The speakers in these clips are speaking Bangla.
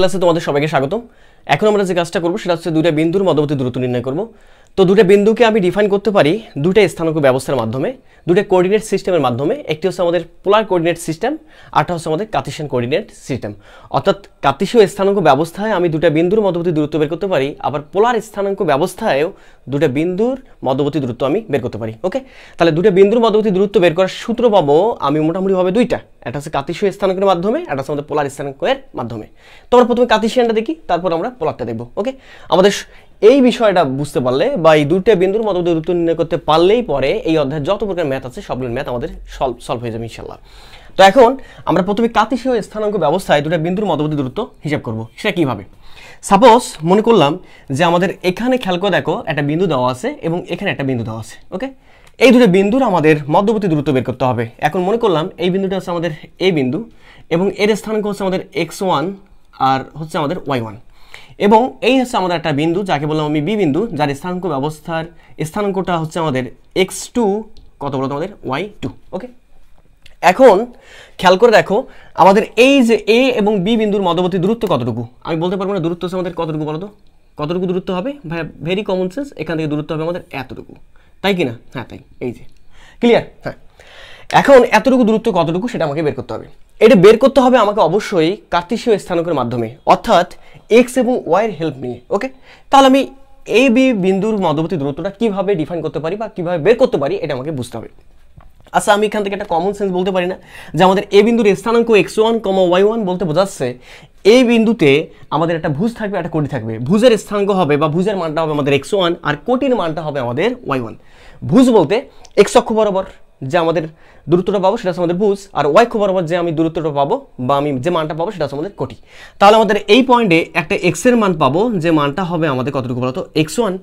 ক্লাসে তোমাদের সবাইকে স্বাগতম এখন আমরা যে কাজটা করবো সেটা হচ্ছে দুইটা বিন্দুর মধ্যবর্তী দূরত্ব নির্ণয় করবো তো দুটো বিন্দুকে আমি ডিফাইন করতে পারি দুটো স্থানক ব্যবস্থার মাধ্যমে দুটো কোঅর্ডিনেট সিস্টেমের মাধ্যমে একটি হচ্ছে আমাদের পোলার কোঅর্ডিনেট সিস্টেম আরটা হচ্ছে আমাদের কার্তিসিয়ান কোঅর্ডিনেট সিস্টেম অর্থাৎ কাতিশীয় স্থানাঙ্ক ব্যবস্থায় আমি দুটা বিন্দুর মধ্যবর্তী দূরত্ব বের করতে পারি আবার পোলার স্থানাঙ্ক ব্যবস্থায়ও দুটো বিন্দুর মধ্যবর্তী দূরত্ব আমি বের করতে পারি ওকে তাহলে দুটো বিন্দুর মধ্যবর্তী দূরত্ব বের করার সূত্র পাবো আমি মোটামুটিভাবে দুইটা এটা হচ্ছে কাতিশীয় স্থানাঙ্কের মাধ্যমে এটা হচ্ছে আমাদের পোলার স্থানাঙ্কের মাধ্যমে তোমরা প্রথমে কাতিশিয়ানটা দেখি তারপর আমরা পোলারটা দেখবো ওকে আমাদের এই বিষয়টা বুঝতে পারলে বা এই দুটো বিন্দুর মতো দূরত্ব নির্ণয় করতে পারলেই পরে এই অধ্যায়ে যত প্রকার ম্যাথ আছে সবগুলো ম্যাথ আমাদের সলভ সলভ হয়ে যাবে ইনশাল্লাহ তো এখন আমরা প্রথমে কাতিশীয় স্থানাঙ্ক ব্যবস্থায় দুটো বিন্দুর মধ্যবর্তী দূরত্ব হিসাব করব সেটা কীভাবে সাপোজ মনে করলাম যে আমাদের এখানে খেয়াল করে দেখো একটা বিন্দু দেওয়া আছে এবং এখানে একটা বিন্দু দেওয়া আছে ওকে এই দুটো বিন্দুর আমাদের মধ্যবর্তী দূরত্ব বের করতে হবে এখন মনে করলাম এই বিন্দুটা হচ্ছে আমাদের এ বিন্দু এবং এর স্থানাঙ্ক হচ্ছে আমাদের এক্স ওয়ান আর হচ্ছে আমাদের ওয়াই ওয়ান এবং এই হচ্ছে আমাদের একটা বিন্দু যাকে বললাম আমি বি বিন্দু যার স্থানাঙ্ক ব্যবস্থার স্থানাঙ্কটা হচ্ছে আমাদের এক্স টু কত বলো তোমাদের ওয়াই টু ওকে এখন খেয়াল করে দেখো আমাদের এই যে এ এবং বি বিন্দুর মধ্যবর্তী দূরত্ব কতটুকু আমি বলতে পারবো না দূরত্ব হচ্ছে আমাদের কতটুকু বলো তো কতটুকু দূরত্ব হবে ভাই ভেরি কমন সেন্স এখান থেকে দূরত্ব হবে আমাদের এতটুকু তাই কি না হ্যাঁ তাই এই যে ক্লিয়ার হ্যাঁ এখন এতটুকু দূরত্ব কতটুকু সেটা আমাকে বের করতে হবে এটা বের করতে হবে আমাকে অবশ্যই কার্তিসীয় স্থানকের মাধ্যমে অর্থাৎ এক্স এবং ওয়াইয়ের হেল্প নিয়ে ওকে তাহলে আমি এ বি বিন্দুর মধ্যবর্তী দূরত্বটা কীভাবে ডিফাইন করতে পারি বা কীভাবে বের করতে পারি এটা আমাকে বুঝতে হবে আচ্ছা আমি এখান থেকে একটা কমন সেন্স বলতে পারি না যে আমাদের এ বিন্দুর স্থানাঙ্ক X one comma Y one বলতে বোঝাচ্ছে এই বিন্দুতে আমাদের একটা ভুজ থাকবে একটা কোটি থাকবে ভুজের স্থানাঙ্ক হবে বা ভুজের মানটা হবে আমাদের এক্স ওয়ান আর কোটির মানটা হবে আমাদের ওয়াই ওয়ান ভুজ বলতে এক্স অক্ষ বরাবর যে আমাদের দূরত্বটা পাবো সেটা আমাদের বুঝ আর ওয়াই খুব বরাবর যে আমি দূরত্বটা পাবো বা আমি যে মানটা পাবো সেটা আমাদের কোটি তাহলে আমাদের এই পয়েন্টে একটা এক্সের মান পাবো যে মানটা হবে আমাদের কতটুকু বলতো এক্স ওয়ান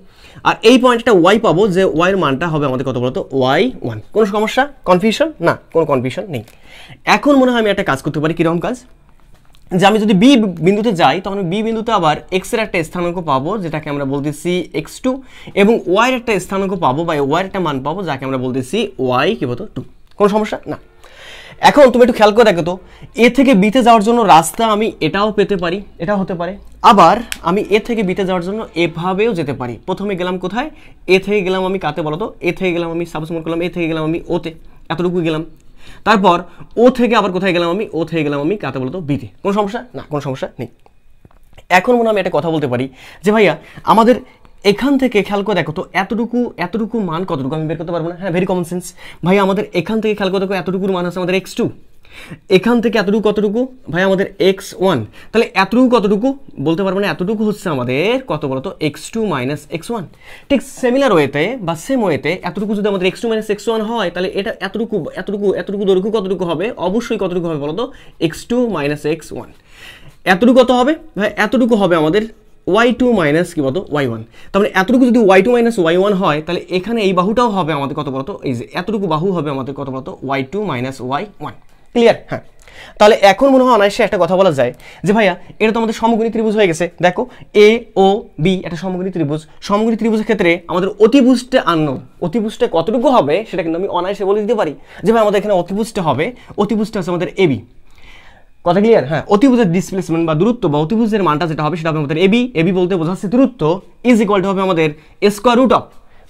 আর এই পয়েন্টে একটা ওয়াই পাবো যে ওয়াইয়ের মানটা হবে আমাদের কত বলতো ওয়াই ওয়ান কোনো সমস্যা কনফিউশন না কোনো কনফিউশন নেই এখন মনে হয় আমি একটা কাজ করতে পারি কীরকম কাজ যে আমি যদি বি বিন্দুতে যাই তখন বি বিন্দুতে আবার এক্সের একটা স্থানাঙ্ক পাবো যেটাকে আমরা বলতেছি এক্স টু এবং ওয়াইয়ের একটা স্থানাঙ্ক পাবো বা ওয়াইয়ের একটা মান পাবো যাকে আমরা বলতেছি ওয়াই কী বলতো টু কোনো সমস্যা না এখন তুমি একটু খেয়াল করে দেখো তো এ থেকে বিতে যাওয়ার জন্য রাস্তা আমি এটাও পেতে পারি এটা হতে পারে আবার আমি এ থেকে বিতে যাওয়ার জন্য এভাবেও যেতে পারি প্রথমে গেলাম কোথায় এ থেকে গেলাম আমি কাতে বলতো এ থেকে গেলাম আমি সাবস্মন মনে করলাম এ থেকে গেলাম আমি ওতে এতটুকু গেলাম তারপর ও থেকে আবার কোথায় গেলাম আমি ও থেকে গেলাম আমি কাতে বলতো বিতে কোনো সমস্যা না কোনো সমস্যা নেই এখন মনে আমি একটা কথা বলতে পারি যে ভাইয়া আমাদের এখান থেকে খেয়াল করে দেখো তো এতটুকু এতটুকু মান কতটুকু আমি বের করতে পারবো না হ্যাঁ ভেরি কমন সেন্স ভাই আমাদের এখান থেকে খেয়াল করে দেখো এতটুকুর মান আছে আমাদের এক্স টু এখান থেকে এতটুকু কতটুকু ভাই আমাদের এক্স ওয়ান তাহলে এতটুকু কতটুকু বলতে পারবো না এতটুকু হচ্ছে আমাদের কত বলতো X two minus X one ঠিক সেমিলার ওয়েতে বা সেম ওয়েতে এতটুকু যদি আমাদের X two minus X one হয় তাহলে এটা এতটুকু এতটুকু এতটুকু দৈর্ঘ্য কতটুকু হবে অবশ্যই কতটুকু হবে বলতো X two minus X one এতটুকু কত হবে ভাই এতটুকু হবে আমাদের ওয়াই টু মাইনাস কী বলতো ওয়াই ওয়ান মানে এতটুকু যদি Y two minus Y one হয় তাহলে এখানে এই বাহুটাও হবে আমাদের কত বলতো এই যে এতটুকু বাহু হবে আমাদের কত বলতো Y two minus Y one clear হ্যাঁ তাহলে এখন মনে হয় অনায়াসে একটা কথা বলা যায় যে ভাইয়া এটা তো আমাদের সমগ্রী ত্রিভুজ হয়ে গেছে দেখো এ ও বি একটা সমগ্রী ত্রিভুজ সমগ্রী ত্রিভুজের ক্ষেত্রে আমাদের অতিভুজটা আন্ন অতিভুজটা কতটুকু হবে সেটা কিন্তু আমি অনায়াসে বলে দিতে পারি যে ভাই আমাদের এখানে অতিভুজটা হবে অতিভুজটা হচ্ছে আমাদের এবি কথা ক্লিয়ার হ্যাঁ অতিভুজের ডিসপ্লেসমেন্ট বা দূরত্ব বা অতিভুজের মানটা যেটা হবে সেটা হবে আমাদের এবি এবি বলতে বোঝাচ্ছে দূরত্ব ইজ ইকুয়াল টু হবে আমাদের স্কোয়ার রুট অফ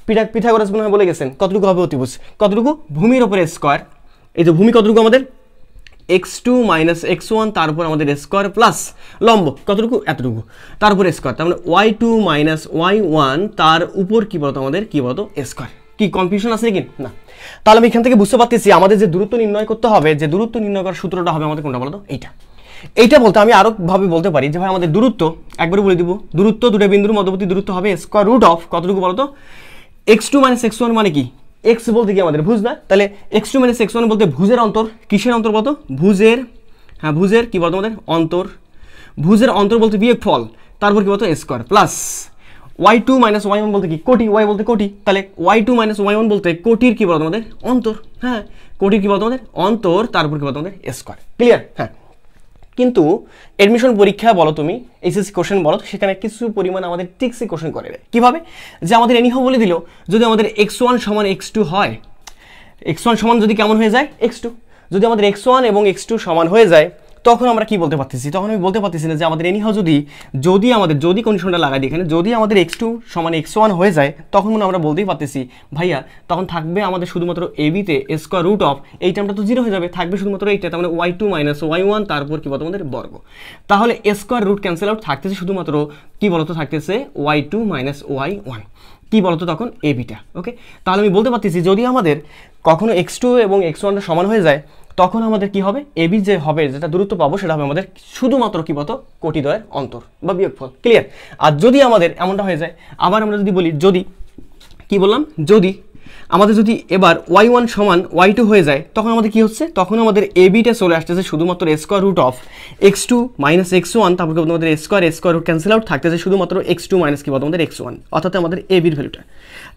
পিঠা পিঠাগোরাস মনে হয় বলে গেছেন কতটুকু হবে অতিভুজ কতটুকু ভূমির ওপরে স্কোয়ার এই যে ভূমি কতটুকু আমাদের X two minus X one তারপর আমাদের স্কোয়ার প্লাস লম্ব কতটুকু এতটুকু তারপর স্কোয়ার তার মানে Y two minus Y one তার উপর কী বলতো আমাদের কী বলতো স্কোয়ার কি কনফিউশন আছে কি না তাহলে আমি এখান থেকে বুঝতে পারতেছি আমাদের যে দূরত্ব নির্ণয় করতে হবে যে দূরত্ব নির্ণয় করার সূত্রটা হবে আমাদের কোনটা বলতো এইটা এইটা বলতে আমি আরও ভাবে বলতে পারি যে ভাই আমাদের দূরত্ব একবারে বলে দিব দূরত্ব দুটো বিন্দুর মধ্যবর্তী দূরত্ব হবে স্কোয়ার রুট অফ কতটুকু বলতো X two minus X one মানে কি এক্স বলতে কি আমাদের ভুজ না তাহলে X two minus X one বলতে ভুজের অন্তর কিসের অন্তর বলতো ভুজের হ্যাঁ ভুজের কী বলতো আমাদের অন্তর ভুজের অন্তর বলতে বিয়ে ফল তারপর কী বলতো square plus Y two minus Y one বলতে কি কোটি ওয়াই বলতে কোটি তাহলে Y two minus Y one বলতে কোটির কী বলতো আমাদের অন্তর হ্যাঁ কোটির কী বলতো আমাদের অন্তর তারপর কী বলতো আমাদের স্কোয়ার ক্লিয়ার হ্যাঁ কিন্তু অ্যাডমিশন পরীক্ষা বলো তুমি এসএসসি কোশ্চেন বলো সেখানে কিছু পরিমাণ আমাদের টিক্সি কোশ্চেন করে দেয় কীভাবে যে আমাদের এনিহো বলে দিল যদি আমাদের এক্স ওয়ান সমান এক্স টু হয় এক্স ওয়ান সমান যদি কেমন হয়ে যায় এক্স টু যদি আমাদের এক্স ওয়ান এবং এক্স টু সমান হয়ে যায় তখন আমরা কি বলতে পারতেছি তখন আমি বলতে পারতেছি না যে আমাদের এনিহাও যদি যদি আমাদের যদি কন্ডিশনটা লাগাই দিই এখানে যদি আমাদের এক্স টু সমান এক্স ওয়ান হয়ে যায় তখন মনে আমরা বলতেই পারতেছি ভাইয়া তখন থাকবে আমাদের শুধুমাত্র এবিতে স্কোয়ার রুট অফ এই টার্মটা তো জিরো হয়ে যাবে থাকবে শুধুমাত্র এইটা তার মানে Y two minus Y one তারপর কী বলতো আমাদের বর্গ তাহলে স্কোয়ার রুট ক্যান্সেল আউট থাকতেছে শুধুমাত্র কী বলতো থাকতেছে Y two minus Y one কী বলতো তখন এবিটা ওকে তাহলে আমি বলতে পারতেছি যদি আমাদের কখনো এক্স টু এবং এক্স ওয়ানটা সমান হয়ে যায় তখন আমাদের কি হবে এবি যে হবে যেটা দূরত্ব পাবো সেটা হবে আমাদের শুধুমাত্র কি বলতো কোটিদ্বয়ের অন্তর বা বিয়োগফল ক্লিয়ার আর যদি আমাদের এমনটা হয়ে যায় আবার আমরা যদি বলি যদি কি বললাম যদি আমাদের যদি এবার ওয়াই ওয়ান সমান ওয়াই টু হয়ে যায় তখন আমাদের কি হচ্ছে তখন আমাদের এ বিটা চলে আসতেছে শুধুমাত্র square root of X two minus X one তারপর আমাদের square square root cancel out থাকতেছে শুধুমাত্র এক্স টু মাইনাস কি বলতো আমাদের এক্স ওয়ান অর্থাৎ আমাদের এ বির ভ্যালুটা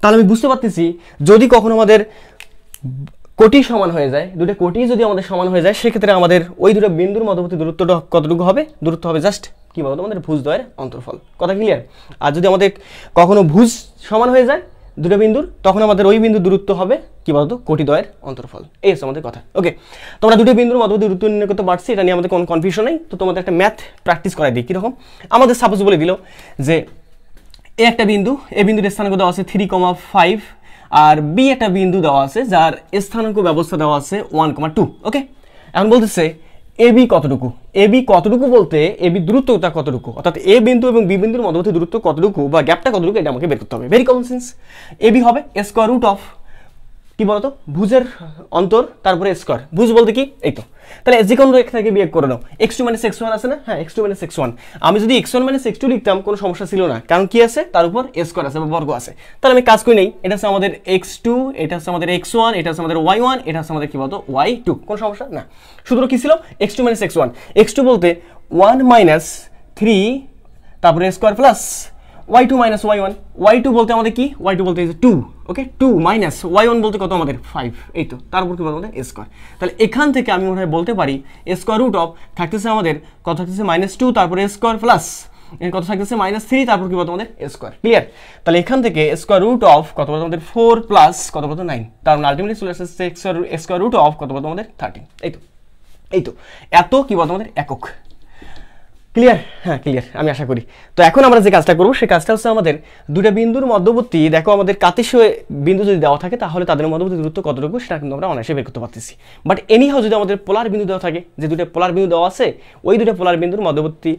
তাহলে আমি বুঝতে পারতেছি যদি কখনো আমাদের কোটি সমান হয়ে যায় দুটো কোটি যদি আমাদের সমান হয়ে যায় সেক্ষেত্রে আমাদের ওই দুটো বিন্দুর মধ্যবর্তী দূরত্বটা কতটুকু হবে দূরত্ব হবে জাস্ট কী বলতো আমাদের ভুজ দয়ের অন্তর্ফল কথা ক্লিয়ার আর যদি আমাদের কখনো ভুজ সমান হয়ে যায় দুটো বিন্দুর তখন আমাদের ওই বিন্দু দূরত্ব হবে কি বলতো কোটি দয়ের অন্তর্ফল এই হচ্ছে আমাদের কথা ওকে তোমরা দুটো বিন্দুর মধ্যবর্তী দূরত্ব নির্ণয় করতে পারছি এটা নিয়ে আমাদের কোনো কনফিউশন নেই তো তোমাদের একটা ম্যাথ প্র্যাকটিস করাই দিই কীরকম আমাদের সাপোজ বলে দিল যে এ একটা বিন্দু এ বিন্দুর স্থানগত আছে থ্রি কমা ফাইভ আর বি একটা বিন্দু দেওয়া আছে যার স্থানাঙ্ক ব্যবস্থা দেওয়া আছে ওয়ান কমা টু ওকে এখন বলতেছে এ বি কতটুকু এ বি কতটুকু বলতে এ বি দূরত্বটা কতটুকু অর্থাৎ এ বিন্দু এবং বি বিন্দুর মধ্যবর্তী দূরত্ব কতটুকু বা গ্যাপটা কতটুকু এটা আমাকে বের করতে হবে very common sense A B হবে স্কোয়ার রুট অফ কি বলতো ভুজের অন্তর তারপরে স্কোয়ার ভুজ বলতে কি এই তো তাহলে যে কোনো থেকে বিয়োগ করে নাও X two minus X one আছে না হ্যাঁ X two minus X one আমি যদি X one minus X two লিখতাম কোনো সমস্যা ছিল না কারণ কি আছে তার উপর স্কোয়ার আছে বা বর্গ আছে তাহলে আমি কাজ করি নেই এটা হচ্ছে আমাদের এক্স টু এটা হচ্ছে আমাদের এক্স ওয়ান এটা হচ্ছে আমাদের ওয়াই ওয়ান এটা হচ্ছে আমাদের কি বলতো ওয়াই টু কোনো সমস্যা না শুধু কি ছিল X two minus X one X two বলতে ওয়ান মাইনাস থ্রি তারপরে square plus Y two y1 Y one Y two বলতে আমাদের কি ওয়াই টু বলতে two okay two minus Y one বলতে কত আমাদের ফাইভ এই তো তার উপর কি বলতে আমাদের স্কোয়ার তাহলে এখান থেকে আমি মনে হয় বলতে পারি স্কোয়ার রুট অফ থাকতেছে আমাদের কত থাকতেছে মাইনাস টু তারপরে স্কোয়ার প্লাস এর কত থাকতেছে মাইনাস থ্রি তারপর কি বলতো আমাদের স্কোয়ার ক্লিয়ার তাহলে এখান থেকে স্কোয়ার রুট অফ কত বলতে আমাদের ফোর প্লাস কত বলতে নাইন তার আলটিমেটলি মানে চলে আসছে স্কোয়ার স্কোয়ার রুট অফ কত বলতে আমাদের 13 এই তো এই তো এত কি বলতো আমাদের একক ক্লিয়ার হ্যাঁ ক্লিয়ার আমি আশা করি তো এখন আমরা যে কাজটা করবো সেই কাজটা হচ্ছে আমাদের দুটা বিন্দুর মধ্যবর্তী দেখো আমাদের কাতিসীয় বিন্দু যদি দেওয়া থাকে তাহলে তাদের মধ্যবর্তী দূরত্ব কতটুকু সেটা কিন্তু আমরা অনায়াসে বের করতে পারতেছি বাট এনিহাও যদি আমাদের পোলার বিন্দু দেওয়া থাকে যে দুটো পোলার বিন্দু দেওয়া আছে ওই দুটো পোলার বিন্দুর মধ্যবর্তী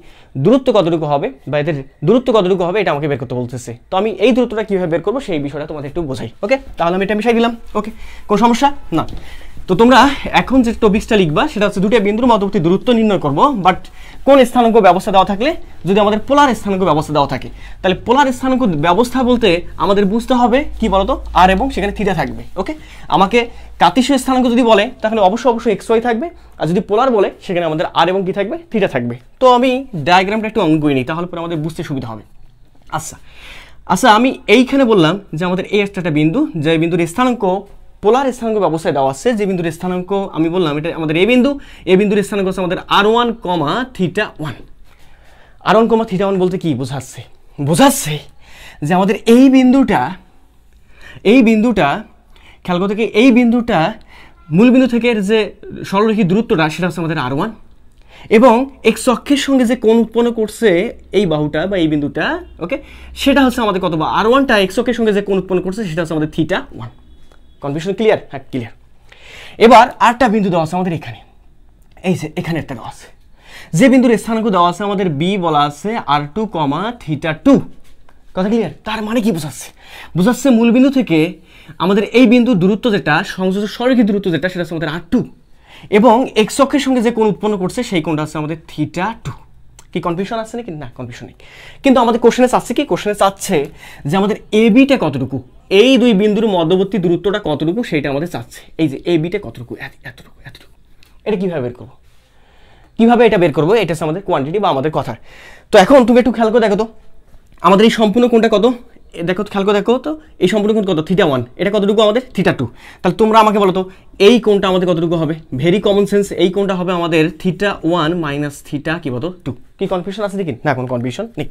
দূরত্ব কতটুকু হবে বা এদের দূরত্ব কতটুকু হবে এটা আমাকে বের করতে বলতেছে তো আমি এই দূরত্বটা কীভাবে বের করবো সেই বিষয়টা তোমাদের একটু বোঝাই ওকে তাহলে আমি এটা মিশাই দিলাম ওকে কোনো সমস্যা না তো তোমরা এখন যে টপিক্সটা লিখবা সেটা হচ্ছে দুটো বিন্দুর মধ্যবর্তী দূরত্ব নির্ণয় করব বাট কোন স্থানাঙ্ক ব্যবস্থা দেওয়া থাকলে যদি আমাদের পোলার স্থানাঙ্ক ব্যবস্থা দেওয়া থাকে তাহলে পোলার স্থানাঙ্ক ব্যবস্থা বলতে আমাদের বুঝতে হবে কি বলতো আর এবং সেখানে থিটা থাকবে ওকে আমাকে কাতিসীয় স্থানাঙ্ক যদি বলে তাহলে অবশ্যই অবশ্যই এক্স ওয়াই থাকবে আর যদি পোলার বলে সেখানে আমাদের আর এবং কি থাকবে থিটা থাকবে তো আমি ডায়াগ্রামটা একটু অঙ্গুয়ে নিই তাহলে পরে আমাদের বুঝতে সুবিধা হবে আচ্ছা আচ্ছা আমি এইখানে বললাম যে আমাদের এই একটা বিন্দু যে বিন্দুর স্থানাঙ্ক পোলার স্থানাঙ্ক ব্যবস্থায় দেওয়া আছে যে বিন্দুর স্থানাঙ্ক আমি বললাম এটা আমাদের এ বিন্দু এ বিন্দুর স্থানাঙ্ক হচ্ছে আমাদের R one comma theta one R one comma theta one বলতে কি বোঝাচ্ছে বোঝাচ্ছে যে আমাদের এই বিন্দুটা এই বিন্দুটা খেয়াল করতে কি এই বিন্দুটা মূল বিন্দু থেকে যে সরলরেখী দূরত্বটা সেটা হচ্ছে আমাদের আর ওয়ান এবং এক্স অক্ষের সঙ্গে যে কোণ উৎপন্ন করছে এই বাহুটা বা এই বিন্দুটা ওকে সেটা হচ্ছে আমাদের কত বা আর ওয়ানটা এক্স অক্ষের সঙ্গে যে কোণ উৎপন্ন করছে সেটা হচ্ছে আমাদের থিটা ওয়ান কনফিউশন ক্লিয়ার হ্যাঁ ক্লিয়ার এবার আরেকটা বিন্দু দেওয়া আছে আমাদের এখানে এই যে এখানে একটা দেওয়া আছে যে বিন্দুর স্থানাঙ্ক দেওয়া আছে আমাদের বি বলা আছে R two comma theta two কথা ক্লিয়ার তার মানে কি বোঝাচ্ছে বোঝাচ্ছে মূল বিন্দু থেকে আমাদের এই বিন্দু দূরত্ব যেটা সংযোজ সরকারি দূরত্ব যেটা সেটা হচ্ছে আমাদের আর টু এবং এক্স অক্ষের সঙ্গে যে কোন উৎপন্ন করছে সেই কোনটা আছে আমাদের থিটা টু কি কনফিউশন আছে নাকি না কনফিউশন নেই কিন্তু আমাদের কোশ্চেনে চাচ্ছে কি কোশ্চেনে চাচ্ছে যে আমাদের এ বিটা কতটুকু এই দুই বিন্দুর মধ্যবর্তী দূরত্বটা কতটুকু সেইটা আমাদের চাচ্ছে এই যে এ বিটা কতটুকু এতটুকু এতটুকু এটা কীভাবে বের করবো কীভাবে এটা বের করবো এটা হচ্ছে আমাদের কোয়ান্টিটি বা আমাদের কথার তো এখন তুমি একটু খেয়াল করে দেখো তো আমাদের এই সম্পূর্ণ কোনটা কত দেখো খেয়াল করে দেখো তো এই সম্পূর্ণ কত থিটা ওয়ান এটা কতটুকু আমাদের থিটা টু তাহলে তোমরা আমাকে বলো তো এই কোনটা আমাদের কতটুকু হবে ভেরি কমন সেন্স এই কোনটা হবে আমাদের থিটা ওয়ান মাইনাস থিটা কি বলতো টু কি কনফিউশন আছে দেখি না কোনো কনফিউশন নেই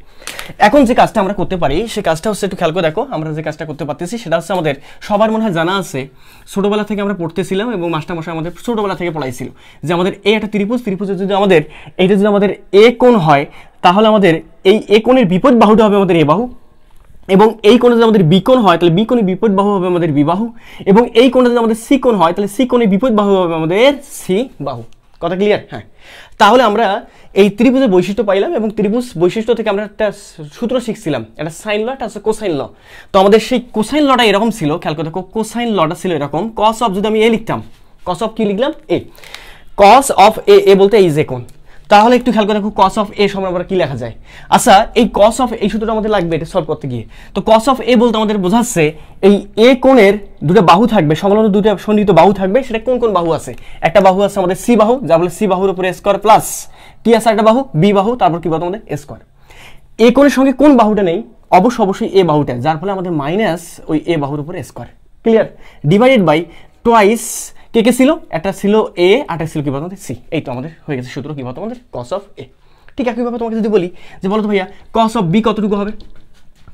এখন যে কাজটা আমরা করতে পারি সেই কাজটা হচ্ছে একটু খেয়াল করে দেখো আমরা যে কাজটা করতে পারতেছি সেটা হচ্ছে আমাদের সবার মনে হয় জানা আছে ছোটোবেলা থেকে আমরা পড়তেছিলাম এবং মাস্টারমশাই আমাদের ছোটোবেলা থেকে পড়াইছিল যে আমাদের এই একটা ত্রিপুজ ত্রিপুজের যদি আমাদের এটা যদি আমাদের এ কোন হয় তাহলে আমাদের এই এ কোণের বিপদ বাহুটা হবে আমাদের এ বাহু এবং এই কোণে যদি আমাদের বিকোণ হয় তাহলে বিকোণে বিপদ বাহু হবে আমাদের বিবাহ এবং এই কোণে যদি আমাদের কোণ হয় তাহলে কোণে বিপদ বাহু হবে আমাদের সি বাহু কথা ক্লিয়ার হ্যাঁ তাহলে আমরা এই ত্রিভুজের বৈশিষ্ট্য পাইলাম এবং ত্রিভুজ বৈশিষ্ট্য থেকে আমরা একটা সূত্র শিখছিলাম একটা সাইন ল একটা আছে কোসাইন ল তো আমাদের সেই কোসাইন লটা এরকম ছিল খেয়াল করে দেখো কোসাইন লটা ছিল এরকম কস অফ যদি আমি এ লিখতাম কস অফ কি লিখলাম এ কস অফ এ এ বলতে এই যে কোণ তাহলে একটু খেয়াল করে দেখো কস অফ এ সময় আমরা কি লেখা যায় আচ্ছা এই কস অফ এই সূত্রটা আমাদের লাগবে এটা সলভ করতে গিয়ে তো কস অফ এ বলতে আমাদের বোঝাচ্ছে এই এ কোণের দুটো বাহু থাকবে সংলগ্ন দুটো সন্নিহিত বাহু থাকবে সেটা কোন কোন বাহু আছে একটা বাহু আছে আমাদের সি বাহু যা বলে সি বাহুর উপরে স্কোয়ার প্লাস কি আছে একটা বাহু বি বাহু তারপর কি বলতো আমাদের স্কোয়ার এ কোণের সঙ্গে কোন বাহুটা নেই অবশ্য অবশ্যই এ বাহুটা যার ফলে আমাদের মাইনাস ওই এ বাহুর উপরে square clear divided by twice কে কে ছিল একটা ছিল এ আটা ছিল কি বলতো আমাদের সি এই তো আমাদের হয়ে গেছে সূত্র কী বলতো আমাদের কস অফ এ ঠিক একইভাবে তোমাকে যদি বলি যে বলো তো ভাইয়া কস অফ বি কতটুকু হবে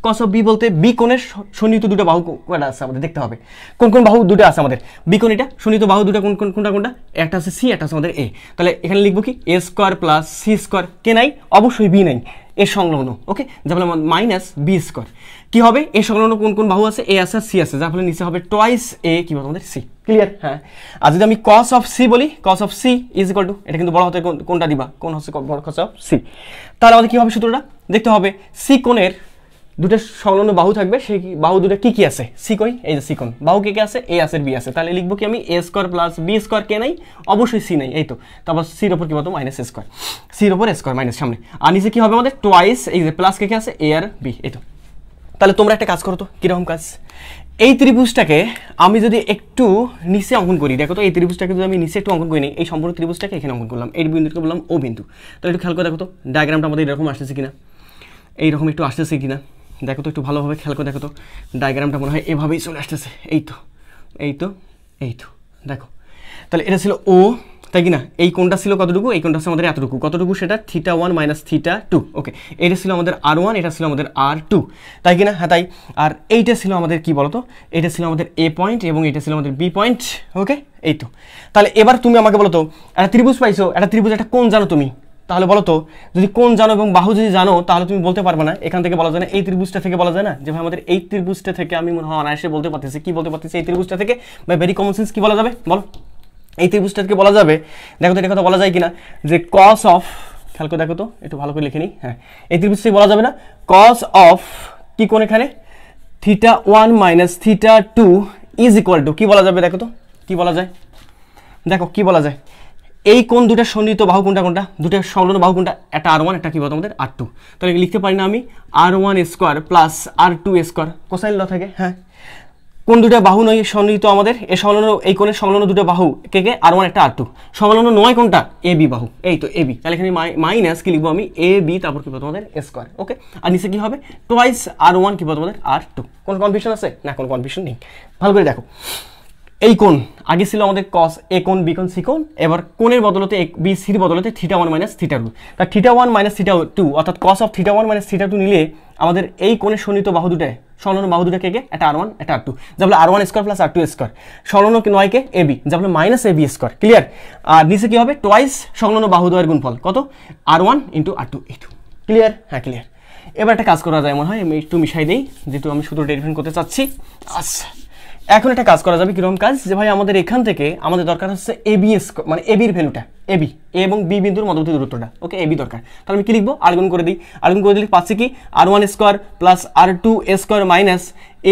কস অফ বি বলতে বি কোণের সন্নিহিত দুটো বাহু কটা আছে আমাদের দেখতে হবে কোন কোন বাহু দুটো আছে আমাদের বি কোণ এটা সন্নিহিত বাহু দুটো কোন কোন কোনটা কোনটা একটা আছে সি একটা আছে আমাদের এ তাহলে এখানে লিখবো কি A square plus C square কে নাই অবশ্যই বি নাই এ সংলগ্ন ওকে যা বলে মাইনাস বি স্কোয়ার কী হবে এ সংলগ্ন কোন কোন বাহু আছে এ আছে সি আছে যার ফলে নিচে হবে টয়েস এ কি বলবো আমাদের সি ক্লিয়ার হ্যাঁ আর যদি আমি কস অফ সি বলি cos of C is equal to এটা কিন্তু বড় হতে কোনটা দিবা কোন হচ্ছে বড় কস অফ সি তাহলে আমাদের কী হবে সূত্রটা দেখতে হবে সি কোণের দুটা সংলগ্ন বাহু থাকবে সেই বাহু দুটা কি কি আছে সিকই এই যে সিকন বাহু কে কে আছে এ আছে বি আছে তাহলে লিখবো কি আমি A square plus B square কে নাই অবশ্যই সি নাই এই তো তারপর সির ওপর কি বলতো মাইনাস স্কোয়ার সির ওপর স্কোয়ার মাইনাস সামনে আর নিচে কি হবে আমাদের টোয়াইস এই যে প্লাস কে কে আছে এ আর বি এই তো তাহলে তোমরা একটা কাজ করো তো কীরকম কাজ এই ত্রিভুজটাকে আমি যদি একটু নিচে অঙ্কন করি দেখো তো এই ত্রিভুজটাকে যদি আমি নিচে একটু অঙ্কন করি এই সম্পূর্ণ ত্রিভুজটাকে এখানে অঙ্কন করলাম এই বিন্দুকে বললাম ও বিন্দু তাহলে একটু খেয়াল করে দেখো তো ডায়াগ্রামটা আমাদের এরকম আসতেছে কিনা এইরকম একটু আসতেছে কিনা দেখো তো একটু ভালোভাবে খেয়াল করে দেখো তো ডায়াগ্রামটা মনে হয় এভাবেই চলে আসতেছে এই তো এই তো এই তো দেখো তাহলে এটা ছিল ও তাই কি না এই কোনটা ছিল কতটুকু এই কোনটা ছিল আমাদের এতটুকু কতটুকু সেটা theta one minus theta two okay এটা ছিল আমাদের আর ওয়ান এটা ছিল আমাদের আর টু তাই কি না হ্যাঁ তাই আর এইটা ছিল আমাদের কি বলতো এটা ছিল আমাদের এ পয়েন্ট এবং এটা ছিল আমাদের বি পয়েন্ট ওকে এই তো তাহলে এবার তুমি আমাকে বলো তো একটা ত্রিভুজ পাইছো একটা ত্রিভুজ একটা কোন জানো তুমি তাহলে বলতো যদি কোন জানো এবং বাহু যদি জানো তাহলে তুমি বলতে পারবে না এখান থেকে বলা যায় না এই ত্রিভুজটা থেকে বলা যায় না যে ভাই আমাদের এই ত্রিভুজটা থেকে আমি মনে হয় অনায়াসে বলতে পারতেছি কি বলতে পারতেছি এই ত্রিভুজটা থেকে বা ভেরি কমন সেন্স কি বলা যাবে বলো এই ত্রিভুজটাকে বলা যাবে দেখো তো এটা কথা বলা যায় কিনা যে কস অফ খেয়াল করে দেখো তো একটু ভালো করে লিখে নিই হ্যাঁ এই ত্রিভুজটাকে বলা যাবে না কস অফ কি কোন এখানে theta one minus theta two is equal to কি বলা যাবে দেখো তো কি বলা যায় দেখো কি বলা যায় এই কোন দুটা সন্নিহিত বাহু কোনটা কোনটা দুটা সংলগ্ন বাহু কোনটা একটা আর ওয়ান একটা কী বলতো আমাদের আর টু তাহলে লিখতে পারি না আমি R one square plus R two square cosine law থাকে হ্যাঁ কোন দুটা বাহু নয় সন্নিহিত আমাদের এ সংলগ্ন এই কোণের সংলগ্ন দুটো বাহু কে কে আর ওয়ান একটা আর টু সংলগ্ন নয় কোনটা এ বি বাহু এই তো এ বি তাহলে এখানে মাইনাস কি লিখবো আমি এ বি তারপর কি বলবো তোমাদের স্কোয়ার ওকে আর নিচে কি হবে টোয়াইস আর ওয়ান কি বলবো তোমাদের আর টু কোনো কনফিউশন আছে না কোনো কনফিউশন নেই ভালো করে দেখো এই কোণ আগে ছিল আমাদের কস এ কোন বি কোণ সি কোণ এবার কোণের বদলতে বি সির বদলতে theta one minus theta two তা theta one minus theta two অর্থাৎ cos of theta one minus theta two নিলে আমাদের এই কোণের সন্নিহিত বাহু দুটায় সরলন বাহু দুটাকে কে এটা আর ওয়ান এটা আর টু যা বলে R one square plus R two square নয় নয়কে এ বি যা বলে minus A B square clear আর নিচে কী হবে টোয়াইস সংলগ্ন বাহু দ্বয়ের গুণফল কত R one into R two এই টু ক্লিয়ার হ্যাঁ ক্লিয়ার এবার একটা কাজ করা যায় মনে হয় আমি একটু মিশাই দিই যেহেতু আমি শুধু ডেরিভেশন করতে চাচ্ছি আচ্ছা এখন একটা কাজ করা যাবে কিরম কাজ যে ভাই আমাদের এখান থেকে আমাদের দরকার হচ্ছে এবিএস মানে এবির ভ্যালুটা এবি এ এবং বি বিন্দুর মধ্যবর্তী দূরত্বটা ওকে এবি দরকার তাহলে আমি কি লিখবো আর্গুন করে দিই আর্গুন করে দিলে পাচ্ছি কি R one square plus R two square minus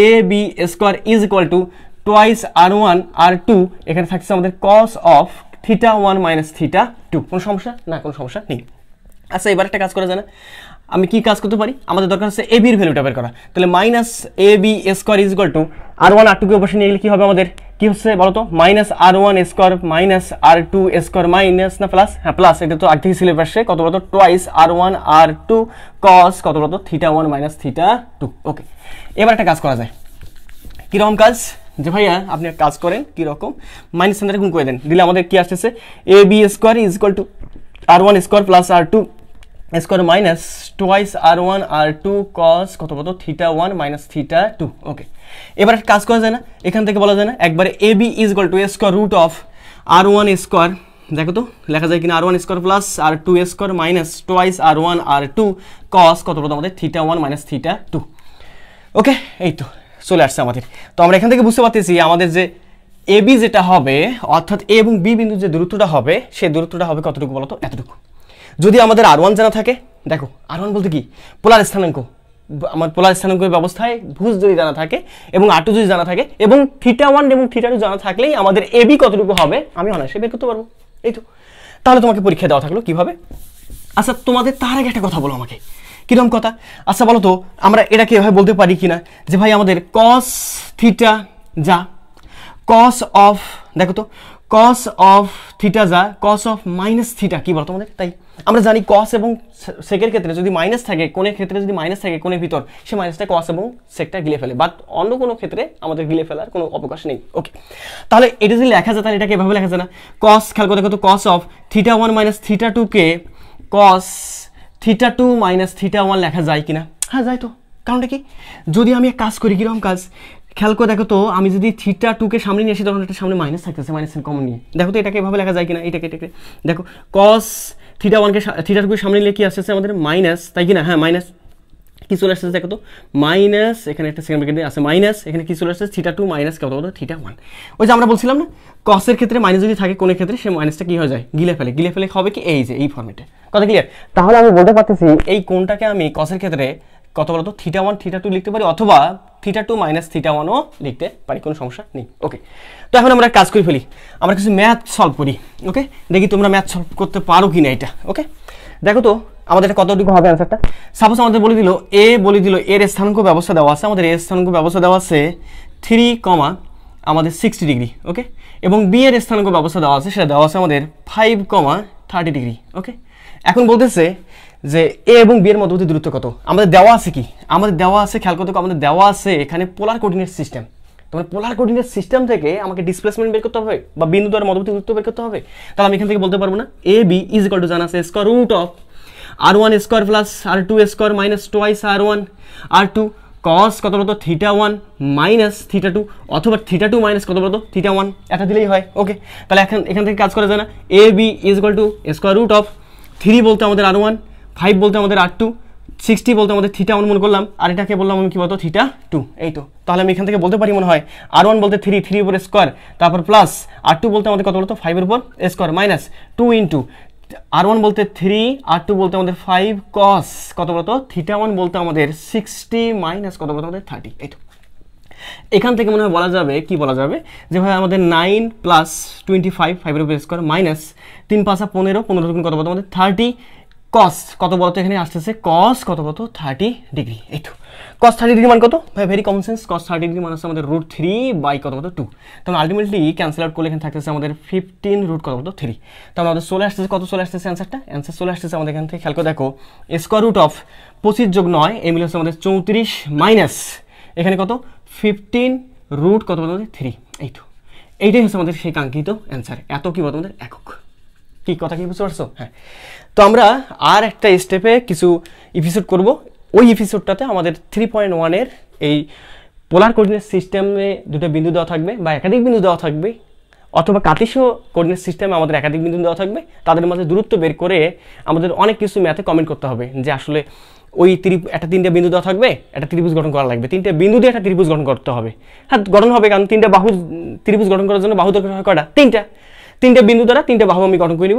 A B square is equal to twice R one R two এখানে থাকছে আমাদের cos of theta one minus theta two কোনো সমস্যা না কোনো সমস্যা নেই আচ্ছা এবার একটা কাজ করা যায় না আমি কি কাজ করতে পারি আমাদের দরকার হচ্ছে এ বির ভ্যালুটা বের করা তাহলে minus A B square is equal to R one R টুকে অবশ্যই নিয়ে গেলে কী হবে আমাদের কি হচ্ছে বলতো minus R one square minus R two square minus না প্লাস হ্যাঁ প্লাস এটা তো আগে থেকে সিলেবাসে কত বলতো twice R one R two cos কত বলতো theta one minus theta two okay এবার একটা কাজ করা যায় কীরকম কাজ যে ভাইয়া আপনি কাজ করেন কীরকম মাইনাস সেন্টারে গুণ করে দেন দিলে আমাদের কি আসতেছে A B square is equal to R one square plus R two square minus twice R one R two cos কত কত theta one minus theta two okay এবার একটা কাজ করা যায় না এখান থেকে বলা যায় না একবারে A B is equal to a square root of R one square দেখো তো লেখা যায় কিনা R one square plus R two square minus twice R one R two cos কত কত আমাদের theta one minus theta two okay এই তো চলে আসছে আমাদের তো আমরা এখান থেকে বুঝতে পারতেছি আমাদের যে এ বি যেটা হবে অর্থাৎ এ এবং বি বিন্দু যে দূরত্বটা হবে সেই দূরত্বটা হবে কতটুকু বলতো এতটুকু যদি আমাদের আর ওয়ান জানা থাকে দেখো আর ওয়ান বলতে কি পোলার স্থানাঙ্ক আমার পোলার স্থানাঙ্কের ব্যবস্থায় ভুজ যদি জানা থাকে এবং আটু যদি জানা থাকে এবং থিটা ওয়ান এবং থিটা টু জানা থাকলেই আমাদের এবি কতটুকু হবে আমি অনায়াসে বের করতে পারবো এই তো তাহলে তোমাকে পরীক্ষা দেওয়া থাকলো কীভাবে আচ্ছা তোমাদের তার আগে একটা কথা বলো আমাকে কীরকম কথা আচ্ছা বলো তো আমরা এটাকে এভাবে বলতে পারি কি না যে ভাই আমাদের কস থিটা যা কস অফ দেখো তো কস অফ থিটা যা কস অফ মাইনাস থিটা কী বলো তোমাদের তাই আমরা জানি কস এবং সেকের ক্ষেত্রে যদি মাইনাস থাকে কোণের ক্ষেত্রে যদি মাইনাস থাকে কোণের ভিতর সে মাইনাসটা কস এবং সেকটা গিলে ফেলে বাট অন্য কোনো ক্ষেত্রে আমাদের গিলে ফেলার কোনো অবকাশ নেই ওকে তাহলে এটা যদি লেখা যায় তাহলে এটাকে এভাবে লেখা যায় না কস খেয়াল করে দেখো তো cos of theta one minus theta টুকে cos theta two minus theta one লেখা যায় কিনা হ্যাঁ যায় তো কারণটা কি যদি আমি এক কাজ করি কীরকম কাজ খেয়াল করে দেখো তো আমি যদি থিটা টুকে সামনে নিয়ে আসি তখন একটা সামনে মাইনাস থাকতেছে মাইনাস কমন নিয়ে দেখো তো এটাকে এভাবে লেখা যায় কিনা এটাকে এটাকে দেখো কস থিটা ওয়ানকে থিটা টুকে সামনে নিলে কি আসছে আমাদের মাইনাস তাই কি না হ্যাঁ মাইনাস কি চলে আসতেছে দেখো তো মাইনাস এখানে একটা সেকেন্ড ব্রেকেট আছে মাইনাস এখানে কি চলে আসছে থিটা টু মাইনাস কত কত থিটা ওয়ান ওই যে আমরা বলছিলাম না কসের ক্ষেত্রে মাইনাস যদি থাকে কোনো ক্ষেত্রে সে মাইনাসটা কী হয়ে যায় গিলে ফেলে গিলে ফেলে হবে কি এই যে এই ফর্মেটে কথা ক্লিয়ার তাহলে আমি বলতে পারতেছি এই কোনটাকে আমি কসের ক্ষেত্রে কত বলতো থিটা ওয়ান থিটা টু লিখতে পারি অথবা থিটা টু মাইনাস থিটা ওয়ানও লিখতে পারি কোনো সমস্যা নেই ওকে তো এখন আমরা কাজ করে ফেলি আমরা কিছু ম্যাথ সলভ করি ওকে দেখি তোমরা ম্যাথ সলভ করতে পারো কি না এটা ওকে দেখো তো আমাদের এটা কতটুকু হবে অ্যান্সারটা সাপোজ আমাদের বলে দিল এ বলে দিল এর স্থানাঙ্ক ব্যবস্থা দেওয়া আছে আমাদের এর স্থানাঙ্ক ব্যবস্থা দেওয়া আছে থ্রি কমা আমাদের সিক্সটি ডিগ্রি ওকে এবং বি এর স্থানাঙ্ক ব্যবস্থা দেওয়া আছে সেটা দেওয়া আছে আমাদের five comma thirty degree okay এখন বলতেছে যে এ এবং বি এর মধ্যবর্তী দূরত্ব কত আমাদের দেওয়া আছে কি আমাদের দেওয়া আছে খেয়াল করতে আমাদের দেওয়া আছে এখানে পোলার কোর্ডিনেট সিস্টেম তোমার পোলার কোর্ডিনেট সিস্টেম থেকে আমাকে ডিসপ্লেসমেন্ট বের করতে হবে বা বিন্দু দ্বারা মধ্যবর্তী দূরত্ব বের করতে হবে তাহলে আমি এখান থেকে বলতে পারবো না A B is equal to জানা আছে square root of R one square plus R two square minus twice R one R two cos কত বলতো theta one minus theta two অথবা থিটা টু মাইনাস কত বলতো থিটা ওয়ান এটা দিলেই হয় ওকে তাহলে এখন এখান থেকে কাজ করা যায় না A B is equal to square root of three বলতে আমাদের আর ওয়ান ফাইভ বলতে আমাদের আর টু সিক্সটি বলতে আমাদের থিটা অনুমান করলাম আর এটাকে বললাম আমি কি বলতো থিটা টু এই তো তাহলে আমি এখান থেকে বলতে পারি মনে হয় আর ওয়ান বলতে থ্রি থ্রি উপর স্কোয়ার তারপর প্লাস আর টু বলতে আমাদের কত বলতো ফাইভের উপর square minus two into R one বলতে থ্রি আর টু বলতে আমাদের ফাইভ কস কত বলতো থিটা ওয়ান বলতে আমাদের সিক্সটি মাইনাস কত বলতো আমাদের থার্টি এই তো এখান থেকে মনে হয় বলা যাবে কি বলা যাবে যে ভাই আমাদের নাইন প্লাস টোয়েন্টি ফাইভ ফাইভের উপর স্কোয়ার মাইনাস তিন পাঁচা পনেরো পনেরো কত বলতো আমাদের থার্টি কস কত বলতো এখানে আসতেছে কস কত বলতো থার্টি ডিগ্রি এই তো কস থার্টি ডিগ্রি মান কত ভাই very common sense cos thirty degree মানে আছে আমাদের রুট থ্রি বাই কত কত টু তাহলে আলটিমেটলি ক্যান্সেল আউট করলে এখানে থাকতেছে আমাদের ফিফটিন রুট কত কত থ্রি তাহলে আমাদের চলে আসতেছে কত চলে আসতেছে অ্যান্সারটা অ্যান্সার চলে আসতেছে আমাদের এখান থেকে খেয়াল করে দেখো স্কোয়ার রুট অফ পঁচিশ যোগ নয় এমনি হচ্ছে আমাদের চৌত্রিশ মাইনাস এখানে কত ফিফটিন রুট কত কত থ্রি এই তো এইটাই হচ্ছে আমাদের সেই কাঙ্ক্ষিত অ্যান্সার এত কি বলতো আমাদের একক কি কথা কি বুঝতে পারছো হ্যাঁ তো আমরা আর একটা স্টেপে কিছু এপিসোড করব ওই এপিসোডটাতে আমাদের থ্রি পয়েন্ট ওয়ানের এই পোলার কোর্ডিনেট সিস্টেমে দুটো বিন্দু দেওয়া থাকবে বা একাধিক বিন্দু দেওয়া থাকবে অথবা কাতিশ কোর্ডিনেট সিস্টেমে আমাদের একাধিক বিন্দু দেওয়া থাকবে তাদের মধ্যে দূরত্ব বের করে আমাদের অনেক কিছু ম্যাথে কমেন্ট করতে হবে যে আসলে ওই ত্রি একটা তিনটে বিন্দু দেওয়া থাকবে একটা ত্রিভুজ গঠন করা লাগবে তিনটে বিন্দু দিয়ে একটা ত্রিভুজ গঠন করতে হবে হ্যাঁ গঠন হবে কারণ তিনটা বাহু ত্রিভুজ গঠন করার জন্য বাহু দরকার হয় কটা তিনটা তিনটে বিন্দু দ্বারা তিনটে বাহু আমি গঠন করে নিব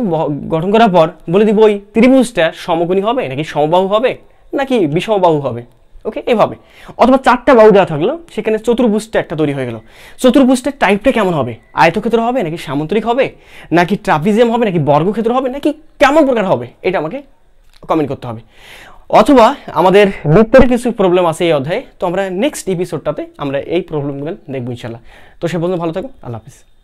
গঠন করার পর বলে দিব ওই ত্রিভুজটা সমকোণী হবে নাকি সমবাহু হবে নাকি বিষমবাহু হবে ওকে এভাবে অথবা চারটা বাহু দেওয়া থাকলো সেখানে চতুর্ভুজটা একটা তৈরি হয়ে গেল চতুর্ভুজটার টাইপটা কেমন হবে আয়তক্ষেত্র হবে নাকি সামন্ত্রিক হবে নাকি ট্রাপিজিয়াম হবে নাকি বর্গক্ষেত্র হবে নাকি কেমন প্রকার হবে এটা আমাকে কমেন্ট করতে হবে অথবা আমাদের বৃত্তের কিছু প্রবলেম আছে এই অধ্যায়ে তো আমরা নেক্সট এপিসোডটাতে আমরা এই প্রবলেমগুলো দেখবো ইনশাল্লাহ তো সে বন্ধু ভালো থাকুন আল্লাহ হাফিজ